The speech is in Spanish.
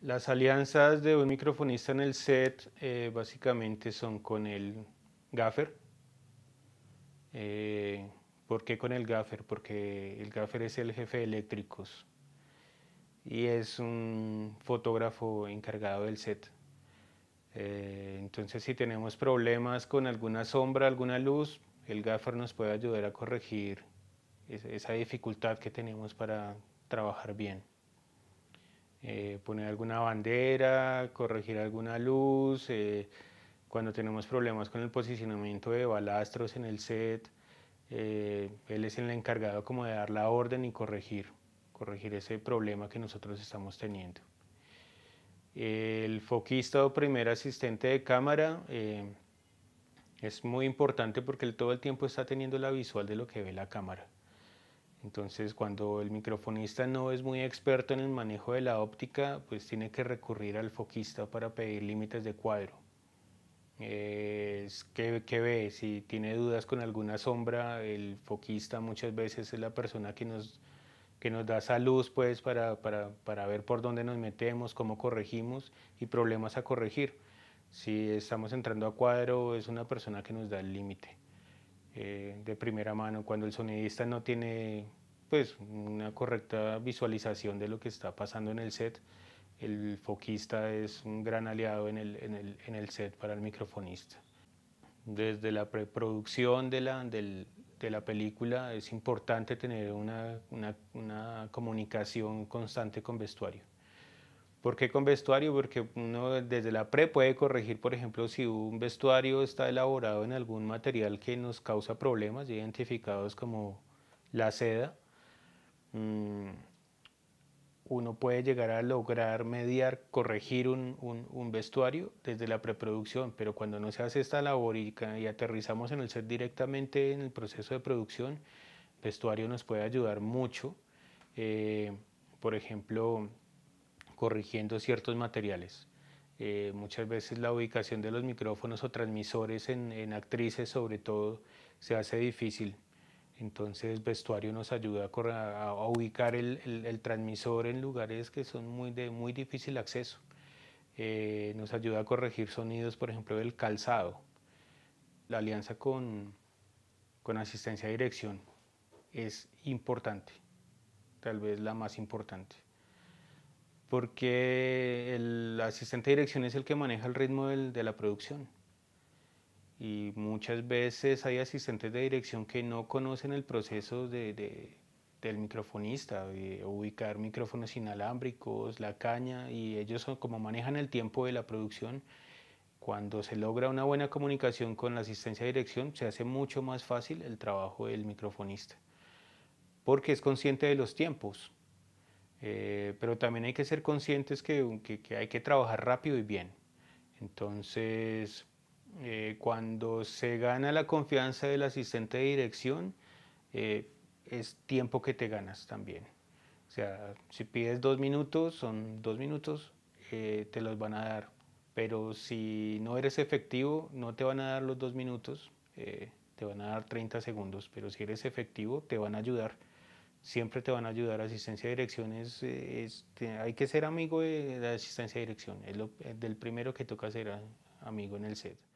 Las alianzas de un microfonista en el set eh, básicamente son con el gaffer. Eh, ¿Por qué con el gaffer? Porque el gaffer es el jefe de eléctricos y es un fotógrafo encargado del set. Eh, entonces si tenemos problemas con alguna sombra, alguna luz, el gaffer nos puede ayudar a corregir esa dificultad que tenemos para trabajar bien. Eh, poner alguna bandera, corregir alguna luz, eh, cuando tenemos problemas con el posicionamiento de balastros en el set, eh, él es el encargado como de dar la orden y corregir, corregir ese problema que nosotros estamos teniendo. El foquista o primer asistente de cámara es muy importante porque él todo el tiempo está teniendo la visual de lo que ve la cámara. Entonces, cuando el microfonista no es muy experto en el manejo de la óptica, pues tiene que recurrir al foquista para pedir límites de cuadro. ¿qué, ve? Si tiene dudas con alguna sombra, el foquista muchas veces es la persona que nos, que nos da esa luz pues, para, para, para ver por dónde nos metemos, cómo corregimos y problemas a corregir. Si estamos entrando a cuadro, es una persona que nos da el límite. Eh, de primera mano, cuando el sonidista no tiene pues, una correcta visualización de lo que está pasando en el set, el foquista es un gran aliado en el, set para el microfonista. Desde la preproducción de la, de la película es importante tener una comunicación constante con vestuario. ¿Por qué con vestuario? Porque uno desde la pre puede corregir, por ejemplo, si un vestuario está elaborado en algún material que nos causa problemas, identificados como la seda, mm, uno puede llegar a lograr mediar, corregir un, vestuario desde la preproducción, pero cuando no se hace esta labor y, aterrizamos en el set directamente en el proceso de producción, vestuario nos puede ayudar mucho. Eh, por ejemplo, corrigiendo ciertos materiales. Eh, muchas veces la ubicación de los micrófonos o transmisores en, actrices sobre todo se hace difícil. Entonces vestuario nos ayuda a, ubicar el, transmisor en lugares que son muy de muy difícil acceso. Eh, nos ayuda a corregir sonidos, por ejemplo, el calzado. La alianza con, con asistencia a dirección es importante, tal vez la más importante porque el asistente de dirección es el que maneja el ritmo de la producción. Y muchas veces hay asistentes de dirección que no conocen el proceso del microfonista, ubicar micrófonos inalámbricos, la caña, y ellos son, como manejan el tiempo de la producción, cuando se logra una buena comunicación con la asistencia de dirección, se hace mucho más fácil el trabajo del microfonista, porque es consciente de los tiempos, eh, pero también hay que ser conscientes que, hay que trabajar rápido y bien. Entonces, eh, cuando se gana la confianza del asistente de dirección, eh, es tiempo que te ganas también. O sea, si pides dos minutos, son dos minutos, te los van a dar. Pero si no eres efectivo, no te van a dar los dos minutos, te van a dar 30 segundos. Pero si eres efectivo, te van a ayudar siempre te van a ayudar. Asistencia de dirección eh, hay que ser amigo de la asistencia de dirección, es lo, eh, del primero que toca ser amigo en el set.